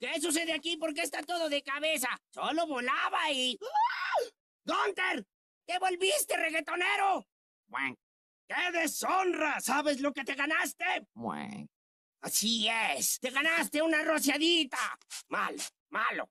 ¿Qué sucede aquí? ¿Por qué está todo de cabeza? Solo volaba y... ¡Ah! ¡Gunter! ¡Te volviste reggaetonero! ¡Qué deshonra! ¿Sabes lo que te ganaste? Así es. Te ganaste una rociadita. Mal, malo.